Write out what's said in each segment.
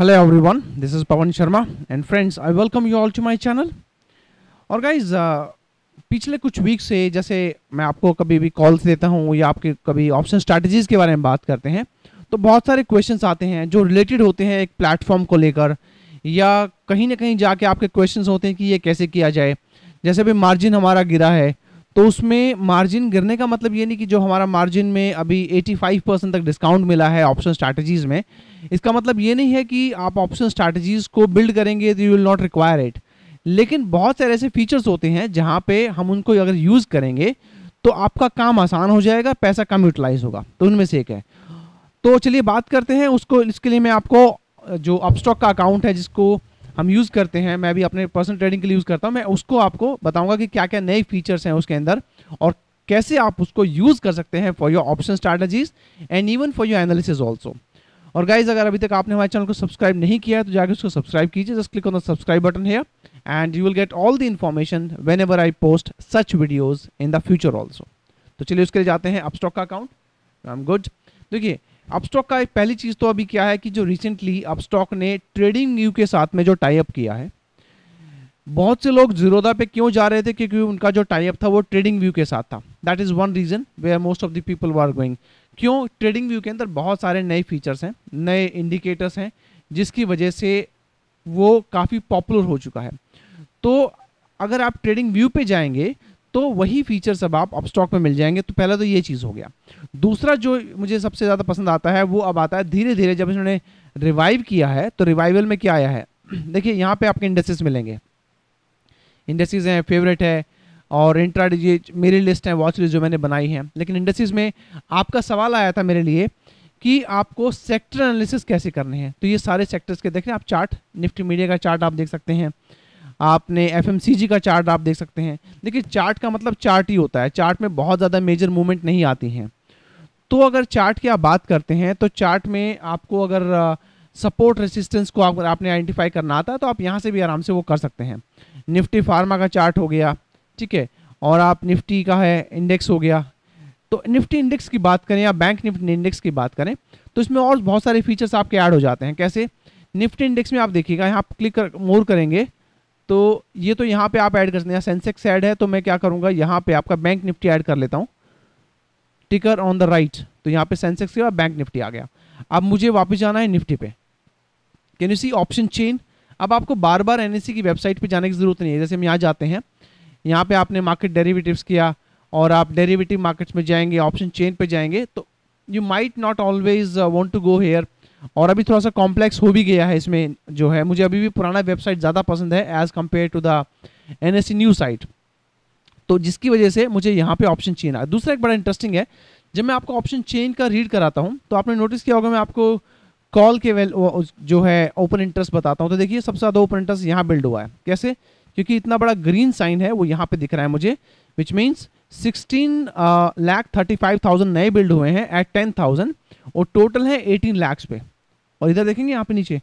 Hello everyone this is Pawan Sharma and friends I welcome you all to my channel और guys uh, पिछले कुछ week से जैसे मैं आपको कभी भी कॉल्स देता हूँ या आपके कभी ऑप्शन स्ट्रैटेजीज के बारे में बात करते हैं तो बहुत सारे क्वेश्चंस आते हैं जो रिलेटेड होते हैं एक प्लेटफॉर्म को लेकर या कहीं ना कहीं जाके आपके क्वेश्चन होते हैं कि ये कैसे किया जाए जैसे भी मार्जिन हमारा गिरा है तो उसमें मार्जिन गिरने का मतलब ये नहीं कि जो हमारा मार्जिन में अभी 85 परसेंट तक डिस्काउंट मिला है ऑप्शन स्ट्रैटेजीज में इसका मतलब ये नहीं है कि आप ऑप्शन स्ट्रैटेजीज को बिल्ड करेंगे तो you will not require it लेकिन बहुत सारे ऐसे फीचर्स होते हैं जहाँ पे हम उनको अगर यूज़ करेंगे तो आपका काम आसान हो जाएगा पैसा कम यूटिलाइज होगा तो उनमें से एक है तो चलिए बात करते हैं उसको इसके लिए मैं आपको जो अपस्टॉक का अकाउंट है जिसको हम यूज़ करते हैं मैं भी अपने पर्सनल ट्रेडिंग के लिए यूज़ करता हूँ मैं उसको आपको बताऊँगा कि क्या क्या नए फीचर्स हैं उसके अंदर और कैसे आप उसको यूज़ कर सकते हैं for your option strategies and even for your analysis also और गाइज अगर अभी तक आपने हमारे चैनल को सब्सक्राइब नहीं किया है तो जाकर उसको सब्सक्राइब कीजिए just click on the subscribe button है and you will get all the information whenever I post such videos in the future also तो चलिए उसके लिए जाते हैं अपस्टॉक का अकाउंट आई एम गुड देखिए अपस्टॉक का एक पहली चीज़ तो अभी क्या है कि जो रिसेंटली अपस्टॉक ने ट्रेडिंग यू के साथ में जो टाई अप किया है बहुत से लोग जीरोदा पे क्यों जा रहे थे क्योंकि उनका जो टाइप था वो ट्रेडिंग व्यू के साथ था that is one reason way are most of the people are going क्यों ट्रेडिंग व्यू के अंदर बहुत सारे नए फीचर्स हैं नए इंडिकेटर्स हैं जिसकी वजह से वो काफ़ी पॉपुलर हो चुका है तो अगर आप ट्रेडिंग व्यू पे जाएंगे तो वही फीचर्स अब आप अपस्टॉक में मिल जाएंगे तो पहला तो ये चीज़ हो गया दूसरा जो मुझे सबसे ज़्यादा पसंद आता है वो अब आता है धीरे धीरे जब इन्होंने रिवाइव किया है तो रिवाइवल में क्या आया है देखिए यहाँ पे आपके इंडस्ट्रीज मिलेंगे इंडस्ट्रीज हैं फेवरेट है और इंट्रा ये मेरी लिस्ट है वॉच लिस्ट जो मैंने बनाई है लेकिन इंडस्ट्रीज में आपका सवाल आया था मेरे लिए कि आपको सेक्टर एनालिसिस कैसे करने हैं तो ये सारे सेक्टर्स के देख रहे हैं आप चार्ट निफ्टी मीडिया का चार्ट आप देख सकते हैं आपने एफ का चार्ट आप देख सकते हैं देखिए चार्ट का मतलब चार्ट ही होता है चार्ट में बहुत ज़्यादा मेजर मूवमेंट नहीं आती हैं तो अगर चार्ट की आप बात करते हैं तो चार्ट में आपको अगर सपोर्ट रेसिस्टेंस को अगर आपने आइडेंटिफाई करना आता है तो आप यहाँ से भी आराम से वो कर सकते हैं निफ्टी फार्मा का चार्ट हो गया ठीक है और आप निफ्टी का है इंडेक्स हो गया तो निफ्टी इंडेक्स की बात करें या बैंक निफ्टी इंडेक्स की बात करें तो इसमें और बहुत सारे फीचर्स आपके ऐड हो जाते हैं कैसे निफ्टी इंडेक्स में आप देखिएगा यहाँ आप क्लिक कर मोर करेंगे तो ये तो यहाँ पे आप ऐड कर सकते हैं सेंसेक्स ऐड है तो मैं क्या करूँगा यहाँ पे आपका बैंक निफ्टी ऐड कर लेता हूँ टिकर ऑन द राइट तो यहाँ पे सेंसेक्स के बाद बैंक निफ्टी आ गया अब मुझे वापस जाना है निफ्टी पे can you see option chain अब आपको बार बार एन की वेबसाइट पर जाने की ज़रूरत नहीं है जैसे हम यहाँ जाते हैं यहाँ पर आपने मार्केट डेरीवेटिव किया और आप डेरीवेटिव मार्केट्स में जाएंगे ऑप्शन चेन पे जाएंगे तो you might not always want to go here और अभी थोड़ा सा कॉम्प्लेक्स हो भी गया है इसमें जो है मुझे अभी भी पुराना वेबसाइट ज़्यादा पसंद है as compared to the N S new site तो जिसकी वजह से मुझे यहाँ पे ऑप्शन चेन आया दूसरा एक बड़ा इंटरेस्टिंग है जब मैं आपको ऑप्शन चेन का रीड कराता हूँ तो आपने नोटिस किया होगा मैं आपको कॉल के वेल जो है ओपन इंटरेस्ट बताता हूँ तो देखिए सबसे ज़्यादा ओपन इंटरेस्ट यहाँ बिल्ड हुआ है कैसे क्योंकि इतना बड़ा ग्रीन साइन है वो यहाँ पर दिख रहा है मुझे which means sixteen lakh thirty five thousand नए बिल्ड हुए हैं एट टेन थाउजेंड और टोटल है एटीन लैक्स पे और इधर देखेंगे यहाँ पे नीचे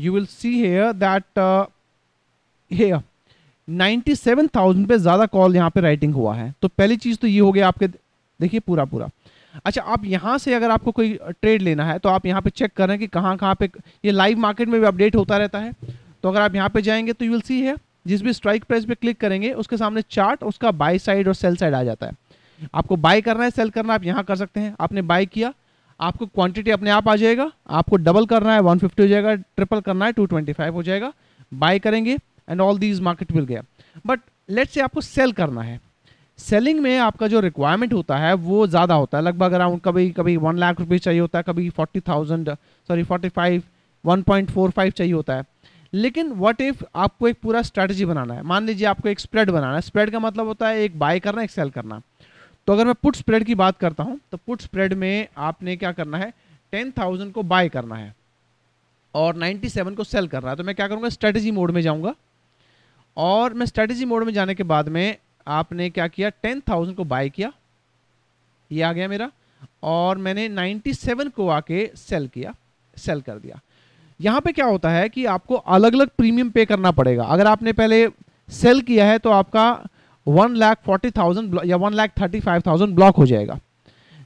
you will see here that here ninety seven thousand पे ज़्यादा कॉल यहाँ पे राइटिंग हुआ है तो पहली चीज़ तो ये हो गया आपके देखिए पूरा पूरा अच्छा आप यहाँ से अगर आपको कोई ट्रेड लेना है तो आप यहाँ पे चेक कर रहे हैं कि कहाँ कहाँ पे ये लाइव मार्केट में भी अपडेट होता रहता है तो अगर आप यहाँ पे जाएंगे तो यू विल सी है जिस भी स्ट्राइक प्राइस पे क्लिक करेंगे उसके सामने चार्ट उसका बाय साइड और सेल साइड आ जाता है आपको बाय करना है सेल करना आप यहाँ कर सकते हैं आपने बाय किया आपको क्वांटिटी अपने आप आ जाएगा आपको डबल करना है 150 हो जाएगा ट्रिपल करना है 225 हो जाएगा बाय करेंगे and all these market will गया बट लेट्स से आपको सेल करना है सेलिंग में आपका जो रिक्वायरमेंट होता है वो ज़्यादा होता है लगभग अराउंड कभी कभी वन लाख रुपीज़ चाहिए होता है कभी forty thousand sorry forty five one point four five चाहिए होता है लेकिन व्हाट इफ आपको एक पूरा स्ट्रेटजी बनाना है मान लीजिए आपको एक स्प्रेड बनाना है स्प्रेड का मतलब होता है एक बाय करना एक सेल करना तो अगर मैं पुट स्प्रेड की बात करता हूँ तो पुट स्प्रेड में आपने क्या करना है टेन थाउजेंड को बाय करना है और नाइन्टी सेवन को सेल करना है तो मैं क्या करूँगा स्ट्रेटजी मोड में जाऊँगा और मैं स्ट्रेटजी मोड में जाने के बाद में आपने क्या किया टेन थाउजेंड को बाय किया ये आ गया मेरा और मैंने नाइन्टी सेवन को आके सेल किया सेल कर दिया यहाँ पे क्या होता है कि आपको अलग अलग प्रीमियम पे करना पड़ेगा अगर आपने पहले सेल किया है तो आपका वन लाख फोर्टी थाउजेंड या one lakh thirty five thousand block हो जाएगा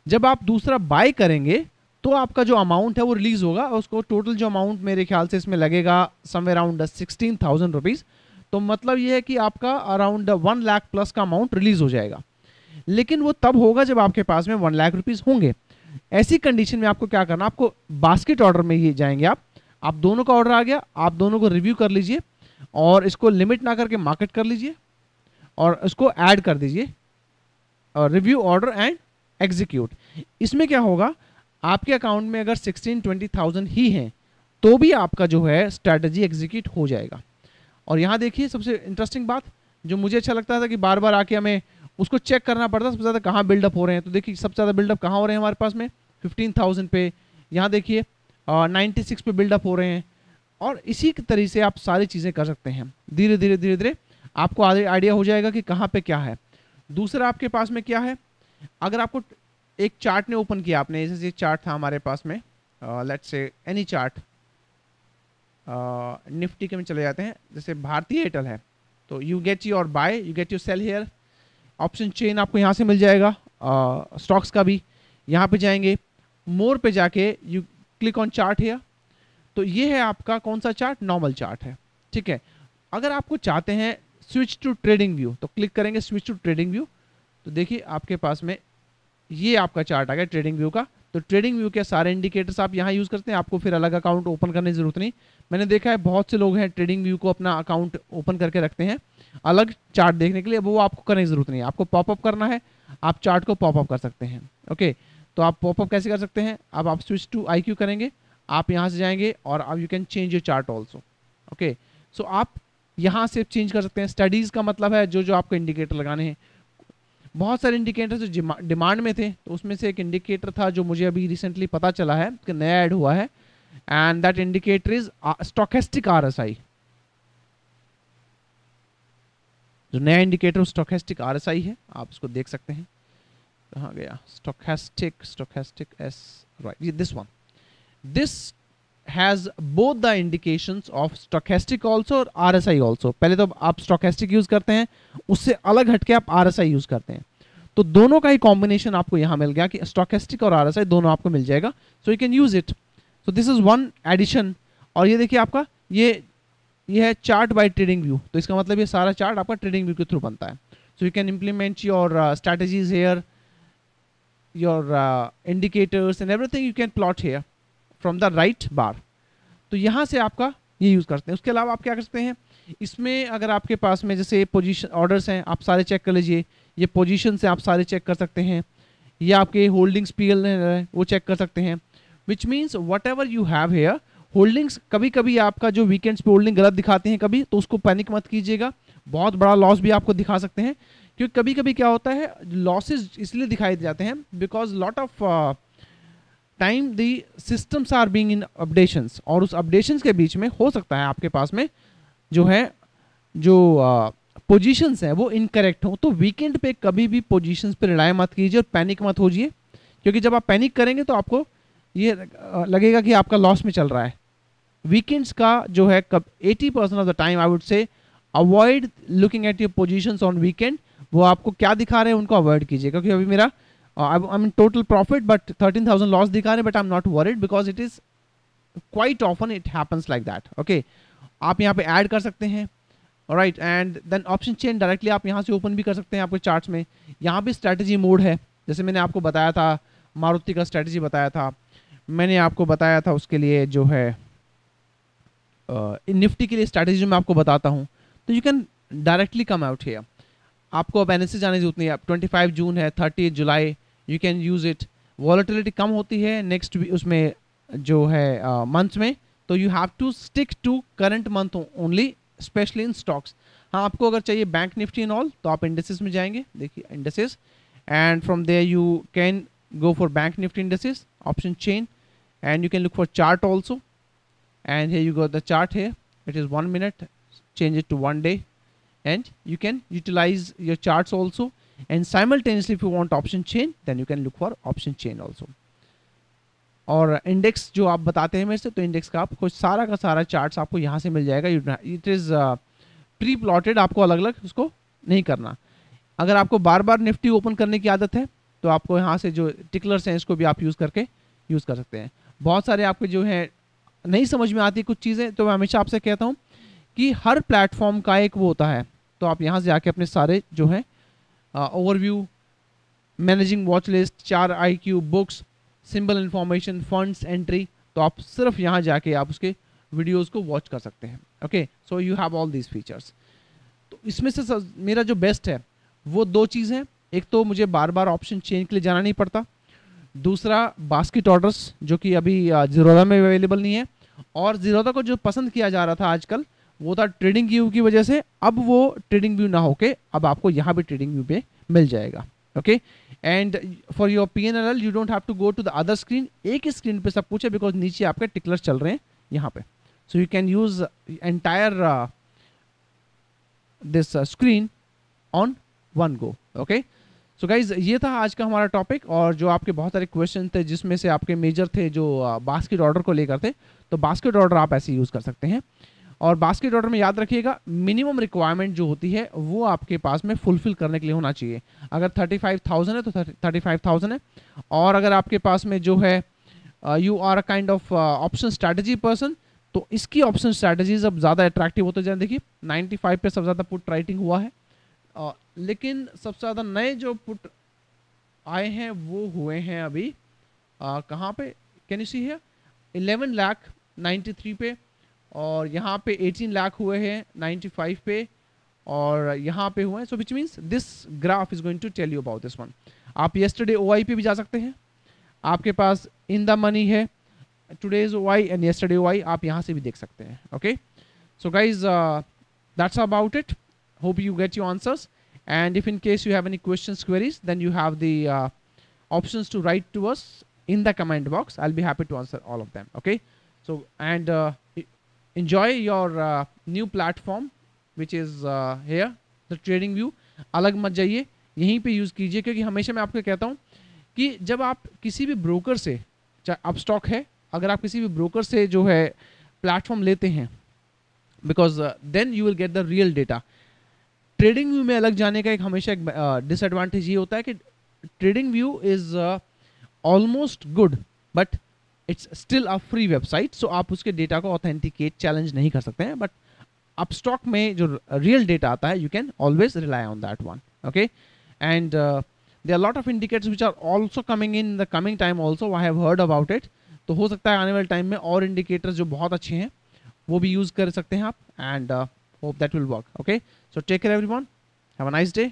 जब आप दूसरा बाय करेंगे तो आपका जो अमाउंट है वो रिलीज होगा उसको टोटल जो अमाउंट मेरे ख्याल से इसमें लगेगा some around sixteen thousand rupees तो मतलब ये है कि आपका अराउंड वन लाख प्लस का अमाउंट रिलीज हो जाएगा लेकिन वो तब होगा जब आपके पास में वन लाख रुपीज़ होंगे ऐसी कंडीशन में आपको क्या करना आपको बास्केट ऑर्डर में ही जाएंगे आप आप दोनों का ऑर्डर आ गया आप दोनों को रिव्यू कर लीजिए और इसको लिमिट ना करके मार्केट कर लीजिए और इसको ऐड कर दीजिए और रिव्यू ऑर्डर एंड एग्जीक्यूट इसमें क्या होगा आपके अकाउंट में अगर सिक्सटीन ट्वेंटी थाउजेंड ही हैं तो भी आपका जो है स्ट्रेटजी एग्जीक्यूट हो जाएगा और यहाँ देखिए सबसे इंटरेस्टिंग बात जो मुझे अच्छा लगता था कि बार बार आके हमें उसको चेक करना पड़ता सबसे ज़्यादा कहाँ बिल्डअप हो रहे हैं तो देखिए सबसे ज़्यादा बिल्डअप कहाँ हो रहे हैं हमारे पास में फिफ्टीन थाउजेंड पे यहाँ देखिए नाइन्टी सिक्स पे बिल्डअप हो रहे हैं और इसी तरीके से आप सारी चीज़ें कर सकते हैं धीरे धीरे धीरे धीरे आपको आइडिया हो जाएगा कि कहाँ पे क्या है दूसरा आपके पास में क्या है अगर आपको एक चार्ट ने ओपन किया आपने जैसे एक चार्ट था हमारे पास में let's say any chart Nifty के में चले जाते हैं जैसे भारतीय एयरटेल है तो यू गेट और buy you get you sell here option chain आपको यहाँ से मिल जाएगा स्टॉक्स का भी यहाँ पे जाएंगे मोर पे जाके you click on chart here तो ये है आपका कौन सा चार्ट नॉर्मल चार्ट है ठीक है अगर आपको चाहते हैं स्विच टू ट्रेडिंग व्यू तो क्लिक करेंगे स्विच टू ट्रेडिंग व्यू तो देखिए आपके पास में ये आपका चार्ट आ गया ट्रेडिंग व्यू का तो ट्रेडिंग व्यू के सारे इंडिकेटर्स आप यहाँ यूज़ करते हैं आपको फिर अलग अकाउंट ओपन करने की ज़रूरत नहीं मैंने देखा है बहुत से लोग हैं ट्रेडिंग व्यू को अपना अकाउंट ओपन करके रखते हैं अलग चार्ट देखने के लिए वो आपको करने की ज़रूरत नहीं है आपको पॉपअप करना है आप चार्ट को पॉपअप कर सकते हैं ओके okay? तो आप पॉपअप कैसे कर सकते हैं अब आप स्विच टू आई करेंगे आप यहाँ से जाएंगे और आप you can change your chart also okay so आप यहाँ से चेंज कर सकते हैं स्टडीज़ का मतलब है जो जो आपको इंडिकेटर लगाने हैं बहुत सारे इंडिकेटर जो डिमांड में थे तो उसमें से एक इंडिकेटर था जो मुझे अभी रिसेंटली पता चला है कि नया ऐड हुआ है and that indicator is stochastic R S I जो नया indicator stochastic R S I है आप उसको देख सकते हैं कहाँ गया stochastic stochastic s right yeah, this one this has both the indications of stochastic also और RSI also पहले तो आप stochastic यूज करते हैं उससे अलग हटके आप RSI यूज करते हैं तो दोनों का ही कॉम्बिनेशन आपको यहां मिल गया कि स्टोकेस्टिक और आरएसआई दोनों आपको मिल जाएगा so you can use it so this is one addition और ये देखिए आपका ये ये है चार्ट बाय ट्रेडिंग व्यू तो इसका मतलब ये सारा चार्ट आपका ट्रेडिंग व्यू के थ्रू बनता है so you can implement your strategies here your uh, indicators and everything you can plot here from the right bar तो यहाँ से आपका ये यूज़ करते हैं उसके अलावा आप क्या करते हैं इसमें अगर आपके पास में जैसे पोजिशन ऑर्डर्स हैं आप सारे चेक कर लीजिए ये पोजिशन से आप सारे चेक कर सकते हैं ये आपके होल्डिंग्स पी एल वो चेक कर सकते हैं which means whatever you have here holdings कभी कभी आपका जो वीकेंड्स पे होल्डिंग गलत दिखाते हैं कभी तो उसको पैनिक मत कीजिएगा बहुत बड़ा लॉस भी आपको दिखा सकते हैं क्योंकि कभी कभी क्या होता है लॉसेज इसलिए दिखाई जाते हैं because lot of time the systems are being in updations और उस अपडेशंस के बीच में हो सकता है आपके पास में जो है जो पोजीशंस uh, हैं वो इनकरेक्ट हों तो वीकेंड पे कभी भी पोजीशंस पे रिलाय मत कीजिए और पैनिक मत हो जाइए क्योंकि जब आप पैनिक करेंगे तो आपको ये uh, लगेगा कि आपका लॉस में चल रहा है वीकेंड्स का जो है कब 80 percent of the time I would say avoid looking at your positions on weekend वो आपको क्या दिखा रहे हैं उनको अवॉइड कीजिए क्योंकि अभी मेरा I mean total profit but thirteen thousand loss दिखा रहे हैं but I am not worried because it is quite often it happens like that okay आप यहाँ पे ऐड कर सकते हैं right and then option change directly आप यहाँ से ओपन भी कर सकते हैं आपके चार्ट में यहाँ भी स्ट्रैटेजी मोड है जैसे मैंने आपको बताया था मारुति का स्ट्रैटेजी बताया था मैंने आपको बताया था उसके लिए जो है निफ्टी uh, के लिए स्ट्रैटेजी मैं आपको बताता हूँ तो you can directly come out here आपको अब एन जाने की जरूरत नहीं है ट्वेंटी फाइव जून है thirty July you can use it volatility कम होती है नेक्स्ट उसमें जो है मंथ uh, में तो you have to stick to current month only specially in stocks हाँ आपको अगर चाहिए बैंक निफ्टी इन ऑल तो आप इंडस्ट्रीज में जाएंगे देखिए industries and from there you can go for bank Nifty industries option chain and you can look for chart also and you go the chart it is one minute change minute to one day and you can utilize your charts also and simultaneously if you want option chain then you can look for option chain also और index जो आप बताते हैं मेरे से तो index का आपको सारा का सारा चार्ट्स आपको यहाँ से मिल जाएगा इट इज़ प्री प्लॉटेड आपको अलग अलग उसको नहीं करना अगर आपको बार बार निफ्टी ओपन करने की आदत है तो आपको यहाँ से जो टिकलर्स हैं इसको भी आप यूज़ करके यूज़ कर सकते हैं बहुत सारे आपके जो हैं नहीं समझ में आती कुछ चीज़ें तो मैं हमेशा आपसे कहता हूँ कि हर प्लेटफॉर्म का एक वो होता है तो आप यहाँ से जाके अपने सारे जो हैं ओवरव्यू मैनेजिंग वॉच लिस्ट चार I Q books symbol information funds entry तो आप सिर्फ यहाँ जाके आप उसके वीडियोस को वॉच कर सकते हैं okay so you have all these features तो इसमें से मेरा जो बेस्ट है वो दो चीज़ हैं एक तो मुझे बार बार ऑप्शन चेंज के लिए जाना नहीं पड़ता दूसरा बास्किट ऑर्डर्स जो कि अभी जीरोदा में अवेलेबल नहीं है और जीरोदा को जो पसंद किया जा रहा था आजकल वो था ट्रेडिंग व्यू की वजह से अब वो ट्रेडिंग व्यू ना होके अब आपको यहाँ भी ट्रेडिंग व्यू पे मिल जाएगा okay and for your P N L L you don't have to go to the other screen एक ही स्क्रीन पे सब कुछ है बिकॉज नीचे आपके टिकलर्स चल रहे हैं यहाँ पे so you can use entire this screen on one go okay so guys ये था आज का हमारा टॉपिक और जो आपके बहुत सारे क्वेश्चन थे जिसमें से आपके मेजर थे जो बास्केट uh, ऑर्डर को लेकर थे तो बास्केट ऑर्डर आप ऐसे यूज़ कर सकते हैं और बास्केट ऑर्डर में याद रखिएगा मिनिमम रिक्वायरमेंट जो होती है वो आपके पास में फुलफिल करने के लिए होना चाहिए अगर थर्टी फाइव थाउजेंड है तो थर्टी फाइव थाउजेंड है और अगर आपके पास में जो है you are a kind of option strategy person तो इसकी ऑप्शन स्ट्रेटजीज अब ज़्यादा अट्रैक्टिव होते जाए देखिए नाइन्टी पे सबसे ज़्यादा पुट राइटिंग हुआ है uh, लेकिन सबसे ज़्यादा नए जो पुट आए हैं वो हुए हैं अभी uh, कहाँ पे कैन यू सी है इलेवन लाख 93 पे और यहाँ पे 18 लाख हुए हैं 95 पे और यहाँ पे हुए हैं so which means this graph is going to tell you about this one आप येस्टरडे ओ आई पे भी जा सकते हैं आपके पास इन द मनी है today's O I and yesterday O I आप यहाँ से भी देख सकते हैं okay so guys that's about it hope you get you answers and if in case you have any question queries then you have the option to write to us in the comment box I'll be happy to answer all of them okay so and enjoy your uh, new platform which is uh, here the trading view अलग मत जाइए यहीं पे use कीजिए क्योंकि हमेशा मैं आपको कहता हूँ कि जब आप किसी भी ब्रोकर से चाहे आप स्टॉक है अगर आप किसी भी ब्रोकर से जो है प्लेटफॉर्म लेते हैं because then you will get the real data trading view में अलग जाने का एक हमेशा एक डिसएडवांटेज uh, ये होता है कि trading view is almost good but it's still a free website so आप उसके डेटा को ऑथेंटिकेट चैलेंज नहीं कर सकते हैं बट अब स्टॉक में जो रियल डेटा आता है you can always rely on that one okay and they are lot of indicators which are also coming in the coming time also I have heard about it तो हो सकता है आने वाले टाइम में और इंडिकेटर्स जो बहुत अच्छे हैं वो भी यूज़ कर सकते हैं आप and hope that will work okay so take care everyone have a nice day